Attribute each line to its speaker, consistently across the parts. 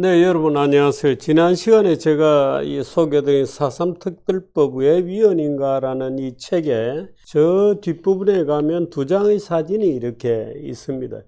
Speaker 1: 네, 여러분 안녕하세요. 지난 시간에 제가 이 소개드린 사삼특별법 왜 위헌인가라는 이 책에 저 뒷부분에 가면 두 장의 사진이 이렇게 있습니다.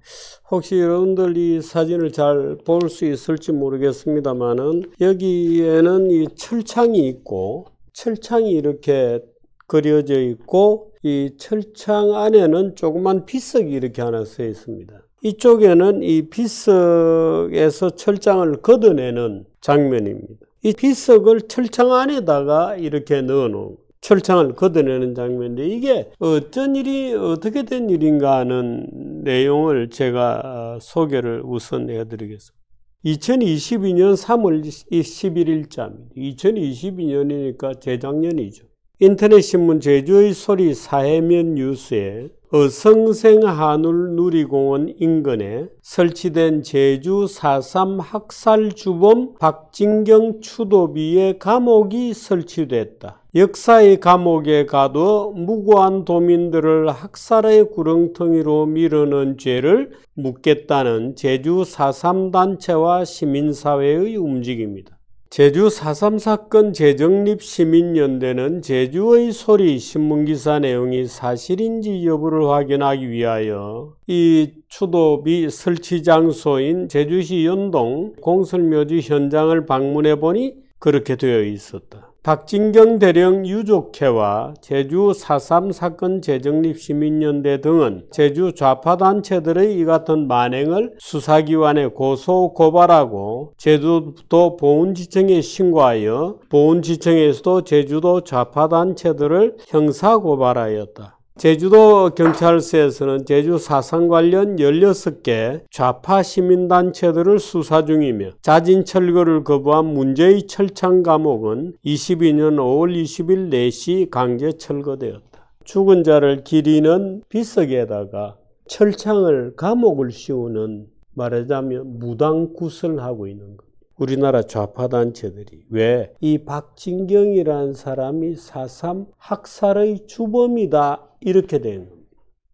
Speaker 1: 혹시 여러분들 이 사진을 잘 볼 수 있을지 모르겠습니다만은 여기에는 이 철창이 있고 철창이 이렇게 그려져 있고 이 철창 안에는 조그만 비석이 이렇게 하나 써 있습니다. 이쪽에는 이 비석에서 철장을 걷어내는 장면입니다. 이 비석을 철창 안에다가 이렇게 넣어놓은 철창을 걷어내는 장면인데 이게 어떤 일이 어떻게 된 일인가 하는 내용을 제가 어, 소개를 우선 해드리겠습니다. 2022년 3월 11일자입니다. 2022년이니까 재작년이죠. 인터넷신문 제주의 소리 사회면 뉴스에 어성생한울누리공원 인근에 설치된 제주 4.3 학살주범 박진경 추도비의 감옥이 설치됐다. 역사의 감옥에 가둬 무고한 도민들을 학살의 구렁텅이로 밀어넣은 죄를 묻겠다는 제주 4.3 단체와 시민사회의 움직임이다. 제주 4.3 사건 재정립 시민연대는 제주의 소리 신문기사 내용이 사실인지 여부를 확인하기 위하여 이 추도비 설치 장소인 제주시 연동 공설묘지 현장을 방문해 보니 그렇게 되어 있었다. 박진경 대령 유족회와 제주 4.3 사건 재정립 시민연대 등은 제주 좌파단체들의 이 같은 만행을 수사기관에 고소 고발하고 제주도 보훈지청에 신고하여 보훈지청에서도 제주도 좌파단체들을 형사고발하였다. 제주도 경찰서에서는 제주 사상 관련 16개 좌파 시민단체들을 수사 중이며 자진 철거를 거부한 문제의 철창 감옥은 22년 5월 20일 4시 강제 철거되었다. 죽은 자를 기리는 비석에다가 철창을 감옥을 씌우는 말하자면 무당 굿을 하고 있는 것. 우리나라 좌파단체들이 왜 이 박진경이라는 사람이 4.3 학살의 주범이다 이렇게 된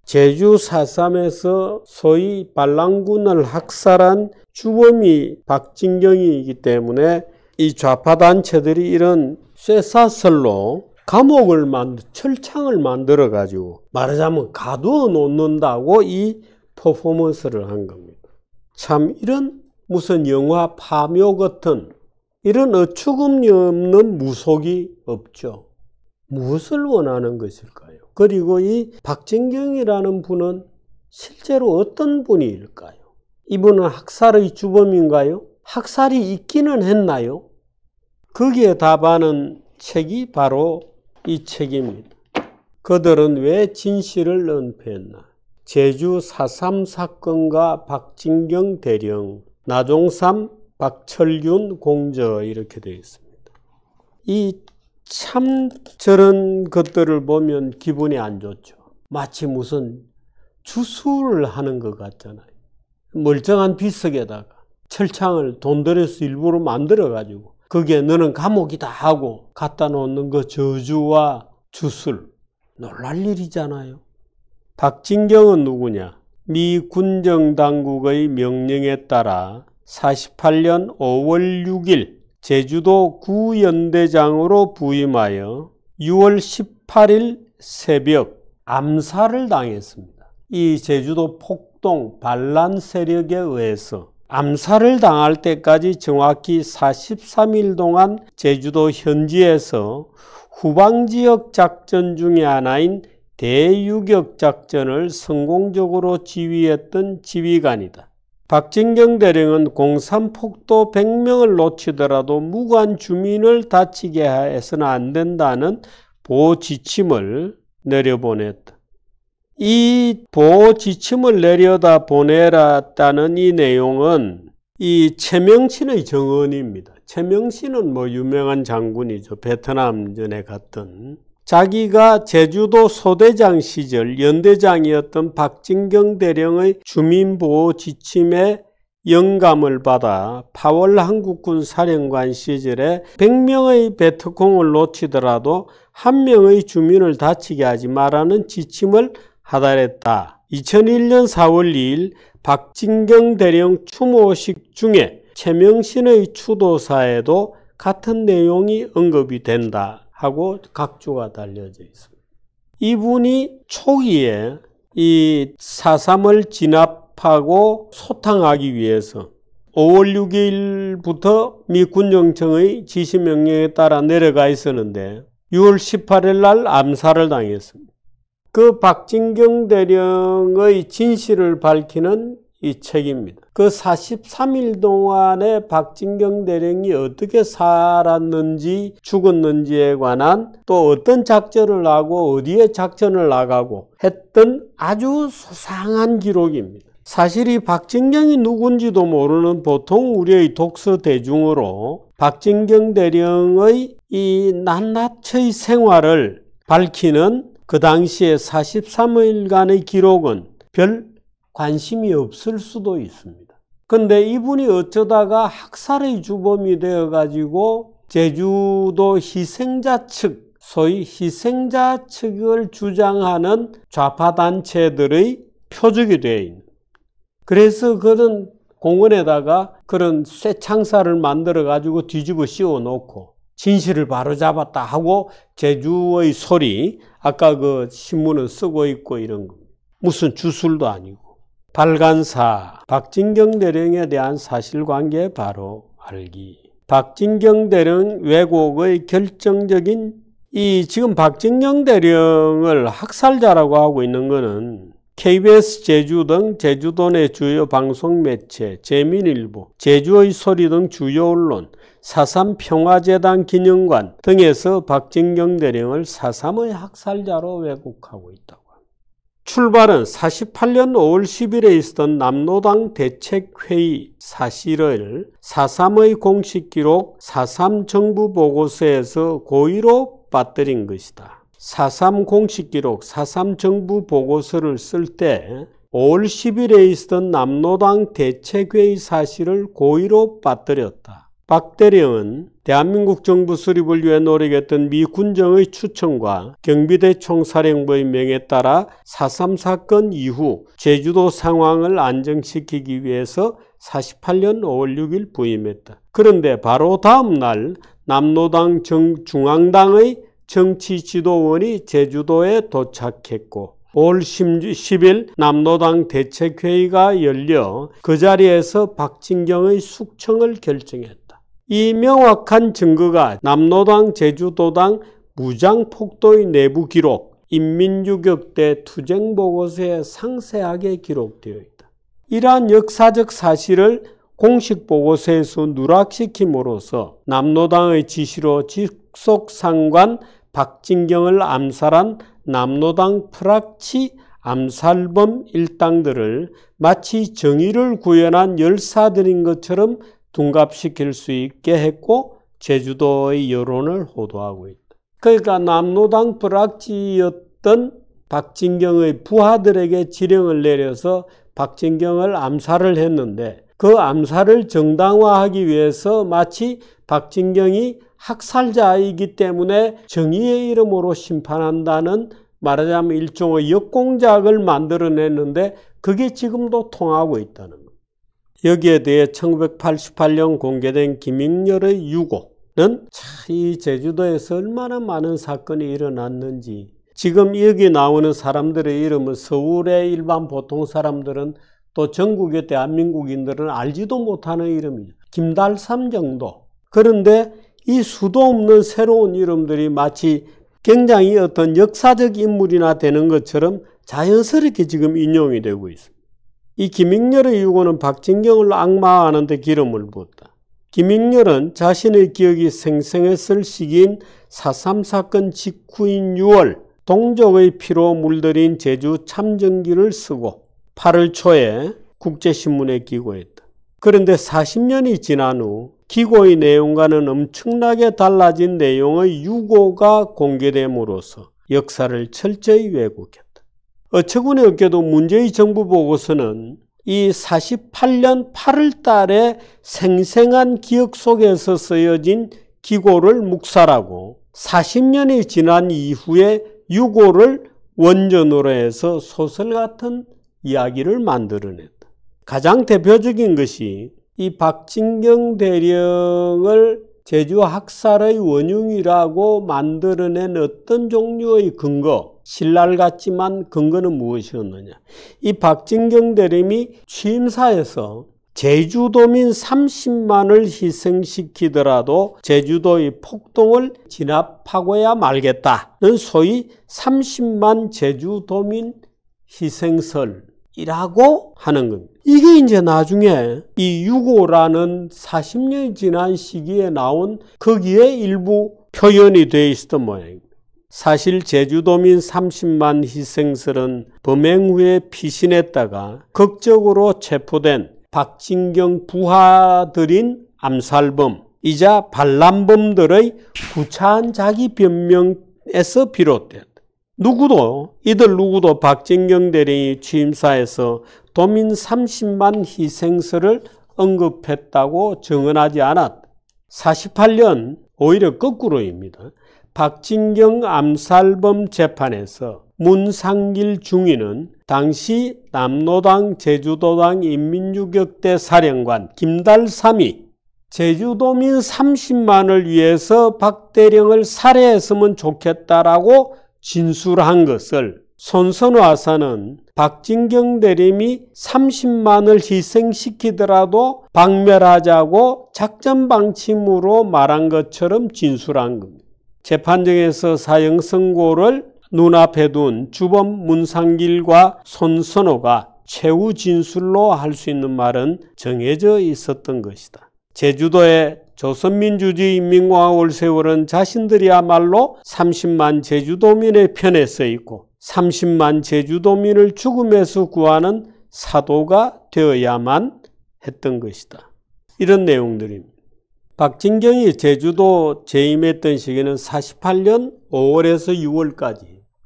Speaker 1: 제주 4.3에서 소위 반란군을 학살한 주범이 박진경이기 때문에 이 좌파단체들이 이런 쇠사슬로 감옥을 만들, 철창을 만들어 가지고 말하자면 가두어 놓는다고 이 퍼포먼스를 한 겁니다. 참 이런 무슨 영화 파묘 같은 이런 어처구니 없는 무속이 없죠. 무엇을 원하는 것일까요? 그리고 이 박진경이라는 분은 실제로 어떤 분일까요? 이분은 학살의 주범인가요? 학살이 있기는 했나요? 거기에 답하는 책이 바로 이 책입니다. 그들은 왜 진실을 은폐했나? 제주 4.3 사건과 박진경 대령 나종삼, 박철균, 공저 이렇게 되어 있습니다. 이 참 저런 것들을 보면 기분이 안 좋죠. 마치 무슨 주술을 하는 것 같잖아요. 멀쩡한 비석에다가 철창을 돈 들여서 일부러 만들어 가지고 거기 너는 감옥이다 하고 갖다 놓는 그 저주와 주술 놀랄 일이잖아요. 박진경은 누구냐? 미 군정당국의 명령에 따라 48년 5월 6일 제주도 구연대장으로 부임하여 6월 18일 새벽 암살을 당했습니다. 이 제주도 폭동 반란 세력에 의해서 암살을 당할 때까지 정확히 43일 동안 제주도 현지에서 후방지역 작전 중의 하나인 대유격 작전을 성공적으로 지휘했던 지휘관이다. 박진경 대령은 공산폭도 100명을 놓치더라도 무관 주민을 다치게 해서는 안 된다는 보호 지침을 내려보냈다. 이 보호 지침을 내려다 보내라다는 이 내용은 이 최명신의 정언입니다. 최명신은 뭐 유명한 장군이죠. 베트남 전에 갔던 자기가 제주도 소대장 시절 연대장이었던 박진경 대령의 주민보호 지침에 영감을 받아 파월 한국군 사령관 시절에 100명의 베트콩을 놓치더라도 한 명의 주민을 다치게 하지 말라는 지침을 하달했다. 2001년 4월 2일 박진경 대령 추모식 중에 최명신의 추도사에도 같은 내용이 언급이 된다. 하고 각주가 달려져 있습니다. 이분이 초기에 이 사삼을 진압하고 소탕하기 위해서 5월 6일부터 미 군정청의 지시명령에 따라 내려가 있었는데 6월 18일 날 암살을 당했습니다. 그 박진경 대령의 진실을 밝히는 이 책입니다. 그 43일 동안에 박진경 대령이 어떻게 살았는지 죽었는지에 관한 또 어떤 작전을 하고 어디에 작전을 나가고 했던 아주 소상한 기록입니다. 사실 이 박진경이 누군지도 모르는 보통 우리의 독서 대중으로 박진경 대령의 이 낱낱의 생활을 밝히는 그 당시에 43일간의 기록은 별 관심이 없을 수도 있습니다. 근데 이분이 어쩌다가 학살의 주범이 되어 가지고 제주도 희생자 측 소위 희생자 측을 주장하는 좌파 단체들의 표적이 되어 있는 그래서 그런 공원에다가 그런 쇠창살을 만들어 가지고 뒤집어 씌워 놓고 진실을 바로 잡았다 하고 제주의 소리 아까 그 신문은 쓰고 있고 이런 거 무슨 주술도 아니고 발간사 박진경 대령에 대한 사실관계 바로 알기 박진경 대령 왜곡의 결정적인 이 지금 박진경 대령을 학살자라고 하고 있는 것은 KBS 제주 등 제주도 내 주요 방송 매체, 재민일보, 제주의 소리 등 주요 언론, 사삼 평화재단 기념관 등에서 박진경 대령을 사삼의 학살자로 왜곡하고 있다. 출발은 48년 5월 10일에 있었던 남로당 대책회의 사실을 4.3의 공식 기록 4.3 정부 보고서에서 고의로 빠뜨린 것이다. 4.3 공식 기록 4.3 정부 보고서를 쓸 때 5월 10일에 있었던 남로당 대책회의 사실을 고의로 빠뜨렸다. 박대령은 대한민국 정부 수립을 위해 노력했던 미 군정의 추천과 경비대 총사령부의 명에 따라 4.3 사건 이후 제주도 상황을 안정시키기 위해서 48년 5월 6일 부임했다. 그런데 바로 다음 날 남로당 정, 중앙당의 정치 지도원이 제주도에 도착했고 올 10일 남로당 대책회의가 열려 그 자리에서 박진경의 숙청을 결정했다. 이 명확한 증거가 남로당 제주도당 무장폭도의 내부 기록, 인민유격대 투쟁보고서에 상세하게 기록되어 있다. 이러한 역사적 사실을 공식보고서에서 누락시킴으로써 남로당의 지시로 직속상관 박진경을 암살한 남로당 프락치 암살범 일당들을 마치 정의를 구현한 열사들인 것처럼 둔갑시킬 수 있게 했고 제주도의 여론을 호도하고 있다. 그러니까 남노당 불악지였던 박진경의 부하들에게 지령을 내려서 박진경을 암살을 했는데 그 암살을 정당화하기 위해서 마치 박진경이 학살자이기 때문에 정의의 이름으로 심판한다는 말하자면 일종의 역공작을 만들어냈는데 그게 지금도 통하고 있다는 여기에 대해 1988년 공개된 김익렬의 유고는 이 제주도에서 얼마나 많은 사건이 일어났는지 지금 여기 나오는 사람들의 이름은 서울의 일반 보통 사람들은 또 전국의 대한민국인들은 알지도 못하는 이름이죠. 김달삼 정도. 그런데 이 수도 없는 새로운 이름들이 마치 굉장히 어떤 역사적 인물이나 되는 것처럼 자연스럽게 지금 인용이 되고 있습니다. 이 김익렬의 유고는 박진경을 악마하는데 기름을 부었다. 김익렬은 자신의 기억이 생생했을 시기인 4.3 사건 직후인 6월 동족의 피로 물들인 제주 참전기를 쓰고 8월 초에 국제신문에 기고했다. 그런데 40년이 지난 후 기고의 내용과는 엄청나게 달라진 내용의 유고가 공개됨으로써 역사를 철저히 왜곡했다. 어처구니 없게도 문재인 정부 보고서는 이 48년 8월 달에 생생한 기억 속에서 쓰여진 기고를 묵살하고 40년이 지난 이후에 유고를 원전으로 해서 소설 같은 이야기를 만들어냈다. 가장 대표적인 것이 이 박진경 대령을 제주 학살의 원흉이라고 만들어낸 어떤 종류의 근거, 신랄 같지만 근거는 무엇이었느냐. 이 박진경 대림이 취임사에서 제주도민 30만을 희생시키더라도 제주도의 폭동을 진압하고야 말겠다는 소위 30만 제주도민 희생설이라고 하는 겁니다. 이게 이제 나중에 이 6.5라는 4 0년 지난 시기에 나온 거기에 일부 표현이 되어 있었던 모양입니다. 사실 제주도민 30만 희생설은 범행 후에 피신했다가 극적으로 체포된 박진경 부하들인 암살범 이자 반란범들의 구차한 자기 변명에서 비롯된 누구도 이들 누구도 박진경 대령이 취임사에서 도민 30만 희생설을 언급했다고 증언하지 않았다. 48년 오히려 거꾸로입니다. 박진경 암살범 재판에서 문상길 중위는 당시 남로당 제주도당 인민유격대 사령관 김달삼이 제주도민 30만을 위해서 박대령을 살해했으면 좋겠다라고 진술한 것을 손선화사는 박진경 대림이 30만을 희생시키더라도 박멸하자고 작전 방침으로 말한 것처럼 진술한 겁니다. 재판정에서 사형 선고를 눈앞에 둔 주범 문상길과 손선호가 최후 진술로 할 수 있는 말은 정해져 있었던 것이다. 제주도의 조선민주주의 인민공화국을 세우은 자신들이야말로 30만 제주도민의 편에 서 있고 30만 제주도민을 죽음에서 구하는 사도가 되어야만 했던 것이다. 이런 내용들입니다. 박진경이 제주도 재임했던 시기는 48년 5월에서 6월까지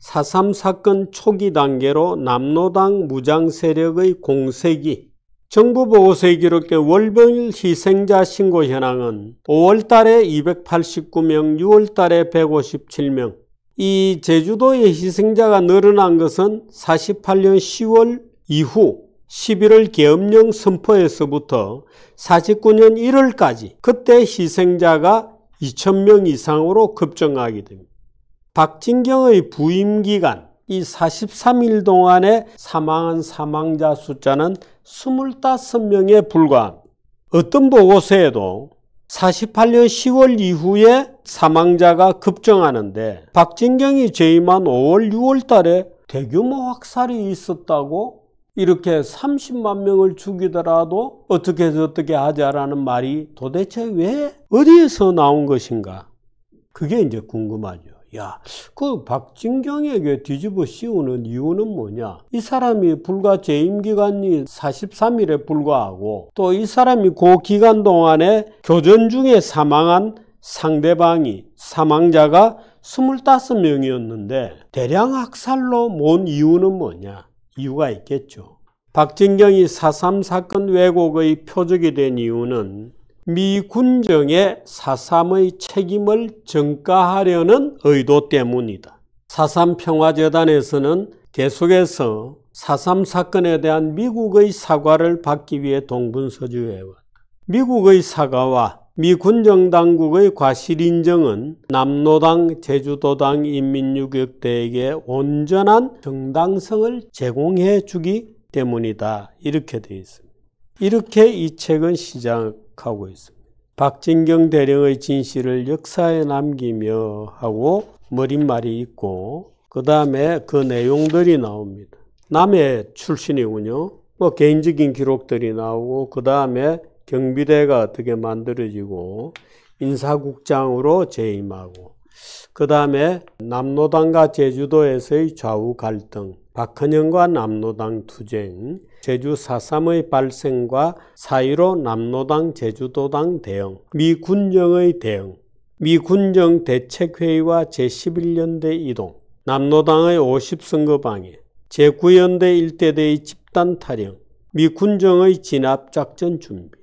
Speaker 1: 4.3 사건 초기 단계로 남로당 무장 세력의 공세기, 정부 보고서에 기록된 월병일 희생자 신고 현황은 5월 달에 289명, 6월 달에 157명, 이 제주도의 희생자가 늘어난 것은 48년 10월 이후 11월 계엄령 선포에서부터 49년 1월까지 그때 희생자가 2,000명 이상으로 급증하게 됩니다. 박진경의 부임 기간 이 43일 동안에 사망한 사망자 숫자는 25명에 불과한 어떤 보고서에도 48년 10월 이후에 사망자가 급증하는데 박진경이 재임한 5월 6월 달에 대규모 확살이 있었다고 이렇게 30만 명을 죽이더라도 어떻게 해서 어떻게 하자라는 말이 도대체 왜 어디에서 나온 것인가? 그게 이제 궁금하죠. 야, 그 박진경에게 뒤집어 씌우는 이유는 뭐냐? 이 사람이 불과 재임 기간이 43일에 불과하고 또 이 사람이 그 기간 동안에 교전 중에 사망한 상대방이 사망자가 25명이었는데 대량 학살로 모 이유는 뭐냐? 이유가 있겠죠. 박진경이 4.3 사건 왜곡의 표적이 된 이유는 미 군정의 4.3의 책임을 전가하려는 의도 때문이다. 4.3 평화재단에서는 계속해서 4.3 사건에 대한 미국의 사과를 받기 위해 동분서주해왔다. 미국의 사과와 미 군정당국의 과실 인정은 남노당 제주도당 인민유격대에게 온전한 정당성을 제공해 주기 때문이다. 이렇게 되어 있습니다. 이렇게 이 책은 시작하고 있습니다. 박진경 대령의 진실을 역사에 남기며 하고 머릿말이 있고 그 다음에 그 내용들이 나옵니다. 남해 출신이군요. 뭐 개인적인 기록들이 나오고 그 다음에 경비대가 어떻게 만들어지고 인사국장으로 재임하고 그 다음에 남로당과 제주도에서의 좌우 갈등, 박헌영과 남로당 투쟁, 제주 4.3의 발생과 4 1 5 남로당 제주도당 대응, 미군정의 대응, 미군정 대책회의와 제11연대 이동, 남로당의 50선거 방해, 제9연대 일대대의 집단 타령, 미군정의 진압작전 준비,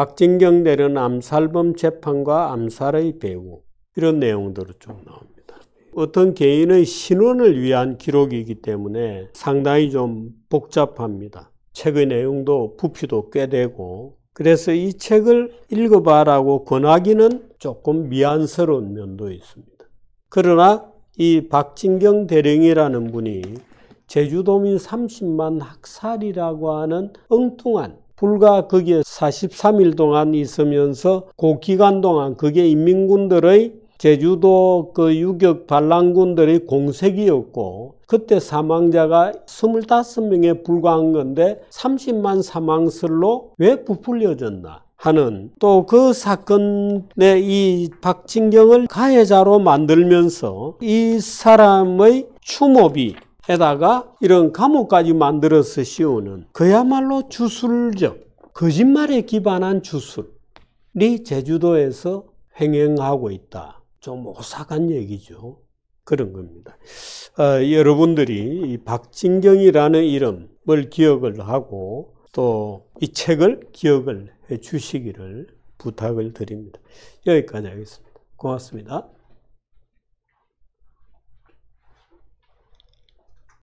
Speaker 1: 박진경 대련 암살범 재판과 암살의 배후 이런 내용들이 좀 나옵니다. 어떤 개인의 신원을 위한 기록이기 때문에 상당히 좀 복잡합니다. 책의 내용도 부피도 꽤 되고 그래서 이 책을 읽어봐라고 권하기는 조금 미안스러운 면도 있습니다. 그러나 이 박진경 대령이라는 분이 제주도민 30만 학살이라고 하는 엉뚱한 불과 거기에 43일 동안 있으면서 그 기간 동안 그게 인민군들의 제주도 그 유격 반란군들의 공색이었고 그때 사망자가 25명에 불과한 건데 30만 사망설로 왜 부풀려졌나 하는 또 그 사건의 이 박진경을 가해자로 만들면서 이 사람의 추모비 에다가 이런 감옥까지 만들어서 씌우는 그야말로 주술적 거짓말에 기반한 주술이 제주도에서 행행하고 있다. 좀 오싹한 얘기죠. 그런 겁니다. 어, 여러분들이 박진경이라는 이름을 기억을 하고 또 이 책을 기억을 해 주시기를 부탁을 드립니다. 여기까지 하겠습니다. 고맙습니다.